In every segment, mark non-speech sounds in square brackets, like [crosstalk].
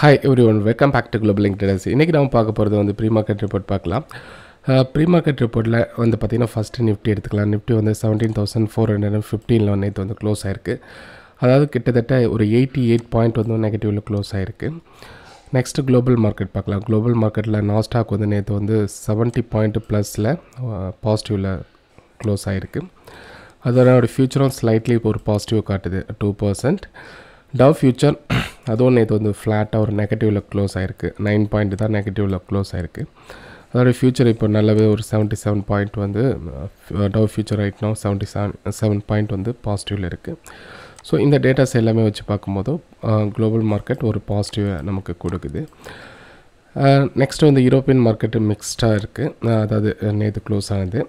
hi everyone welcome back to global internals இன்றைக்கி நம்ம பார்க்க போகிறது வந்து ப்ரீ மார்க்கெட் ரிப்போர்ட் பார்க்கலாம் ப்ரீ மார்க்கெட் ரிப்போர்ட்டில் வந்து பார்த்திங்கன்னா ஃபஸ்ட்டு நிஃப்டி எடுத்துக்கலாம் நிஃப்டி வந்து seventeen thousand four hundred and ஃபிஃப்டீனில் வந்து நேற்று வந்து க்ளோஸ் ஆயிருக்கு அதாவது கிட்டத்தட்ட ஒரு எயிட்டி எயிட் பாயிண்ட் வந்து நெகட்டிவில் க்ளோஸ் ஆயிருக்கு நெக்ஸ்ட்டு குளோபல் மார்க்கெட் பார்க்கலாம் குளோபல் மார்க்கெட்டில் நாஸ்டாக் வந்து நேற்று வந்து செவன்ட்டி பாயிண்ட் ப்ளஸில் பாசிட்டிவில் க்ளோஸ் ஆகிருக்கு அதோட ஃப்யூச்சரும் ஸ்லைட்லி இப்போ ஒரு பாசிட்டிவ் காட்டுது டூ பர்சன்ட் டவ் ஃபியூச்சர் அதுவும் நேற்று வந்து ஃப்ளாட்டாக ஒரு நெகட்டிவில் க்ளோஸ் ஆகிருக்கு நைன் பாயிண்ட் தான் நெகட்டிவில் க்ளோஸ் ஆகிருக்கு அதோடய ஃபியூச்சர் இப்போ நல்லாவே ஒரு செவன்ட்டி செவன் பாயிண்ட் வந்து டவ் ஃபியூச்சர் ரைட்னா செவன்ட்டி செவன் செவன் பாயிண்ட் வந்து பாசிட்டிவில் இருக்குது ஸோ இந்த டேட்டாஸ் எல்லாமே வச்சு பார்க்கும்போது குளோபல் மார்க்கெட் ஒரு பாசிட்டிவை நமக்கு கொடுக்குது நெக்ஸ்ட் வந்து யூரோப்பியன் மார்க்கெட்டு மிக்ஸ்டாக இருக்குது அதாவது நேற்று க்ளோஸ் ஆனது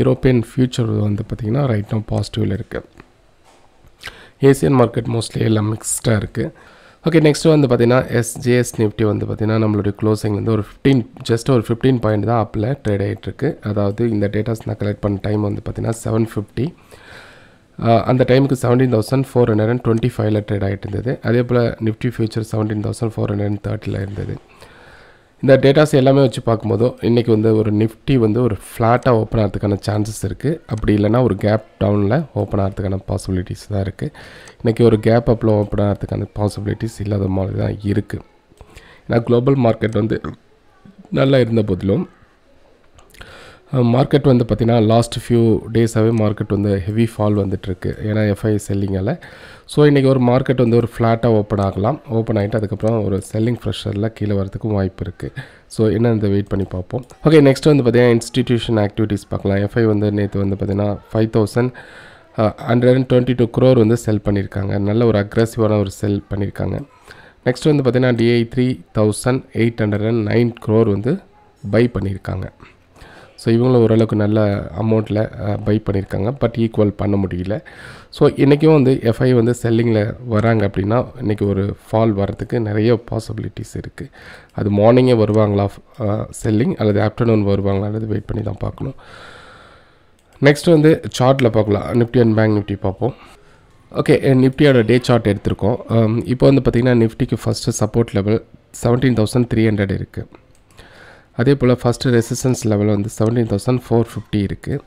யூரோப்பியன் ஃபியூச்சர் வந்து பார்த்திங்கன்னா ரைட்னா பாசிட்டிவில் இருக்குது ஏசியன் மார்க்கெட் மோஸ்ட்லி எல்லாம் மிக்ஸ்டாக இருக்குது ஓகே நெக்ஸ்ட் வந்து பார்த்தீங்கன்னா எஸ்ஜேஎஸ் நிஃப்டி வந்து பார்த்தீங்கன்னா நம்மளுடைய க்ளோசிங் வந்து ஒரு ஃபிஃப்டீன் ஜஸ்ட் ஒரு ஃபிஃப்டீன் பாயிண்ட் தான் அப்பில் ட்ரேட் ஆகிட்டுருக்கு அதாவது இந்த டேட்டாஸ் நான் கலெக்ட் பண்ண டைம் வந்து பார்த்தீங்கன்னா செவன் ஃபிஃப்டி அந்த டைமுக்கு seventeen thousand four hundred and twenty ஃபைவ்ல ட்ரேட் ஆகிட்டு இருந்தது அதே போல் Nifty future seventeen thousand four hundred and தேர்ட்டியில் இருந்தது இந்த டேட்டாஸ் எல்லாமே வச்சு பார்க்கும்போதோ இன்றைக்கி வந்து ஒரு நிஃப்டி வந்து ஒரு ஃப்ளாட்டாக ஓப்பன் ஆகிறதுக்கான சான்சஸ் இருக்குது அப்படி இல்லைனா ஒரு கேப் டவுனில் ஓப்பன் ஆகிறதுக்கான பாசிபிலிட்டிஸ் தான் இருக்குது இன்றைக்கி ஒரு கேப் அப்பில் ஓப்பன் ஆகிறதுக்கான பாசிபிலிட்டிஸ் இல்லாத மாதிரி தான் இருக்குது ஏன்னா குளோபல் மார்க்கெட் வந்து நல்லா இருந்த போதிலும் மார்க்கெட் வந்து பார்த்திங்கன்னா லாஸ்ட் ஃபியூ டேஸாகவே மார்க்கெட் வந்து ஹெவி ஃபால் வந்துட்டுருக்கு ஏன்னா எஃப்ஐ செல்லிங்கில் ஸோ இன்றைக்கி ஒரு மார்க்கெட் வந்து ஒரு ஃப்ளாட்டாக ஓப்பன் ஆகலாம் ஓப்பன் ஆகிட்டு அதுக்கப்புறம் ஒரு செல்லிங் ஃப்ரெஷரில் கீழே வரதுக்கும் வாய்ப்பு இருக்குது ஸோ என்ன இந்த வெயிட் பண்ணி பார்ப்போம் ஓகே நெக்ஸ்ட் வந்து பார்த்திங்கன்னா இன்ஸ்டிடியூஷன் ஆக்டிவிட்டீஸ் பார்க்கலாம் எஃப்ஐ வந்து நேற்று வந்து பார்த்திங்கன்னா five thousand hundred and twenty two crore வந்து செல் பண்ணியிருக்காங்க நல்ல ஒரு அக்ரெசிவான ஒரு செல் பண்ணியிருக்காங்க நெக்ஸ்ட் வந்து பார்த்திங்கன்னா DI three thousand eight hundred and nine crore வந்து பை பண்ணியிருக்காங்க ஸோ இவங்களும் ஓரளவுக்கு நல்ல அமௌண்ட்டில் பை பண்ணியிருக்காங்க பட் ஈக்குவல் பண்ண முடியல ஸோ இன்றைக்கும் வந்து எஃப்ஐ வந்து செல்லிங்கில் வராங்க அப்படின்னா இன்றைக்கி ஒரு ஃபால் வரத்துக்கு நிறைய பாசிபிலிட்டிஸ் இருக்குது அது மார்னிங்கே வருவாங்களா செல்லிங் அல்லது ஆஃப்டர்நூன் வருவாங்களா அல்லது வெயிட் பண்ணி தான் பார்க்கணும் நெக்ஸ்ட் வந்து சார்ட்டில் பார்க்கலாம் நிஃப்டி அண்ட் பேங்க் நிஃப்டி பார்ப்போம் ஓகே நிஃப்டியோட டே சார்ட் எடுத்திருக்கோம் இப்போ வந்து பார்த்திங்கன்னா நிஃப்டிக்கு first support level seventeen thousand three hundred இருக்குது அதே போல் ஃபஸ்ட்டு ரெசிஸ்டன்ஸ் லெவல் வந்து செவன்டீன் தௌசண்ட் ஃபோர் ஃபிஃப்டி இருக்குது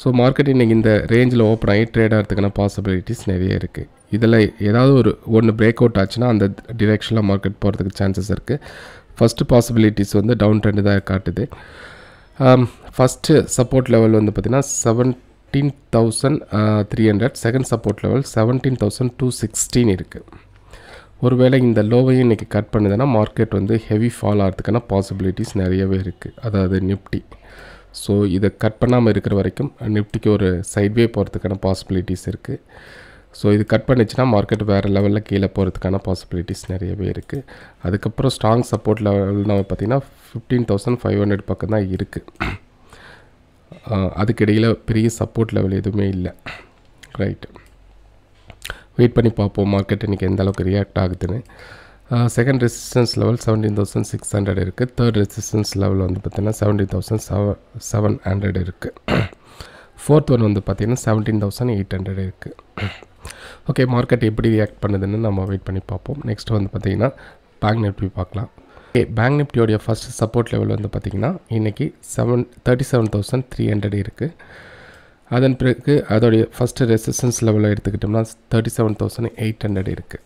ஸோ மார்க்கெட் இன்றைக்கி இந்த ரேஞ்சில் ஓப்பன் ஆகி ட்ரேட் ஆகிறதுக்கான பாசிபிலிட்டிஸ் நிறைய இருக்குது இதில் ஏதாவது ஒரு ஒன்று பிரேக் அவுட் ஆச்சுன்னா அந்த டிரெக்ஷனில் மார்க்கெட் போகிறதுக்கு சான்சஸ் இருக்குது ஃபஸ்ட்டு பாசிபிலிட்டிஸ் வந்து டவுன் ட்ரெண்டு தான் காட்டுது ஃபஸ்ட்டு சப்போர்ட் லெவல் வந்து பார்த்திங்கன்னா seventeen thousand three hundred second support level seventeen thousand two sixteen இருக்குது ஒருவேளை இந்த லோவையும் இன்றைக்கி கட் பண்ணுதுன்னா மார்க்கெட் வந்து ஹெவி ஃபால் ஆகிறதுக்கான பாசிபிலிட்டிஸ் நிறையவே இருக்குது அதாவது நிஃப்டி ஸோ இதை கட் பண்ணாமல் இருக்கிற வரைக்கும் நிப்டிக்கு ஒரு சைட்வே போகிறதுக்கான பாசிபிலிட்டிஸ் இருக்குது ஸோ இது கட் பண்ணிச்சுன்னா மார்க்கெட் வேறு லெவலில் கீழே போகிறதுக்கான பாசிபிலிட்டிஸ் நிறையவே இருக்குது அதுக்கப்புறம் ஸ்ட்ராங் சப்போர்ட் லெவல் நம்ம பார்த்திங்கன்னா ஃபிஃப்டீன் தௌசண்ட் ஃபைவ் ஹண்ட்ரட் பக்கம் தான் இருக்குது [clears throat] அதுக்கிடையில் பெரிய சப்போர்ட் லெவல் எதுவுமே இல்லை ரைட்டு வெயிட் பண்ணி பார்ப்போம் மார்க்கெட் இன்றைக்கி எந்த அளவுக்கு ரியாக்ட் ஆகுதுன்னு second resistance level seventeen thousand six hundred இருக்குது தேர்ட் ரெசிஸ்டன்ஸ் லெவல் வந்து பார்த்திங்கன்னா seventeen thousand seven seven hundred இருக்குது ஃபோர்த் ஒன் வந்து பார்த்திங்கன்னா செவன்டீன் தௌசண்ட் எயிட் ஹண்ட்ரட் இருக்குது ஓகே மார்க்கெட் எப்படி ரியாக்ட் பண்ணுதுன்னு நம்ம வெயிட் பண்ணி பார்ப்போம் நெக்ஸ்ட் வந்து பார்த்திங்கன்னா பேங்க் நிஃப்டி பார்க்கலாம் ஓகே பேங்க் நிஃப்டியோடைய ஃபஸ்ட் சப்போர்ட் லெவல் வந்து பார்த்திங்கன்னா இன்றைக்கி seven thirty seven thousand three hundred இருக்குது அதன் பிறகு அதோடைய ஃபஸ்ட்டு ரெசிஸ்டன்ஸ் லெவலில் எடுத்துக்கிட்டோம்னா thirty seven thousand eight hundred இருக்குது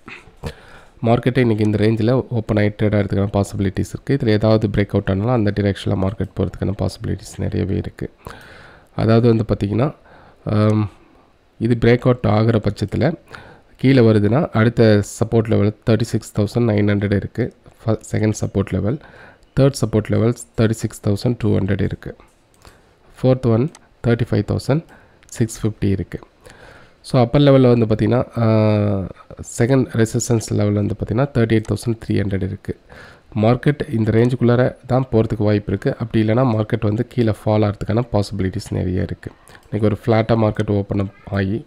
மார்க்கெட்டை இன்றைக்கி இந்த ரேஞ்சில் ஓப்பன் ஆகி ட்ரேட் ஆகிறதுக்கான பாசிபிலிட்டிஸ் இருக்குது இதில் ஏதாவது பிரேக் அவுட் ஆனாலும் அந்த டிரெக்ஷனில் மார்க்கெட் போகிறதுக்கான பாசிபிலிட்டிஸ் நிறையவே இருக்குது அதாவது வந்து பார்த்திங்கன்னா இது பிரேக் அவுட் ஆகிற பட்சத்தில் கீழே வருதுன்னா அடுத்த support level thirty six thousand nine hundred இருக்குது first second support level third support level thirty six thousand two hundred இருக்குது fourth one thirty five thousand six fifty இருக்குது ஸோ அப்பர் லெவலில் வந்து பார்த்திங்கன்னா செகண்ட் ரெசிஸ்டன்ஸ் லெவலில் வந்து பார்த்திங்கன்னா thirty eight thousand three hundred இருக்குது மார்க்கெட் இந்த ரேஞ்சுக்குள்ளார தான் போகிறதுக்கு வாய்ப்பு இருக்குது அப்படி இல்லைனா மார்க்கெட் வந்து கீழே ஃபால் ஆகிறதுக்கான பாசிபிலிட்டிஸ் நிறைய இருக்குது இன்றைக்கி ஒரு ஃப்ளாட்டாக மார்க்கெட் ஓப்பன் அப் ஆகி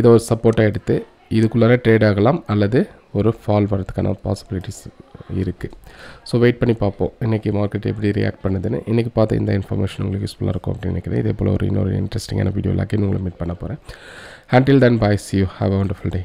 இதை ஒரு சப்போர்ட்டாக எடுத்து இதுக்குள்ளார ட்ரேட் ஆகலாம் அல்லது ஒரு ஃபால் வர்றதுக்கான பாசிபிலிட்டிஸ் இருக்குது ஸோ வெயிட் பண்ணி பார்ப்போம் இன்றைக்கி மார்க்கெட் எப்படி ரியாக்ட் பண்ணுதுன்னு இன்றைக்கி பார்த்து இந்த இன்ஃபர்மேஷன் உங்களுக்கு யூஸ்ஃபுல்லாக இருக்கும் அப்படின்னு நினைக்கிறேன் இதே போல் ஒரு இன்னொரு இன்ட்ரெஸ்டிங்கான வீடியோ லாக்கின்னு உங்களை மீட் பண்ண போகிறேன் until then boys you have a wonderful day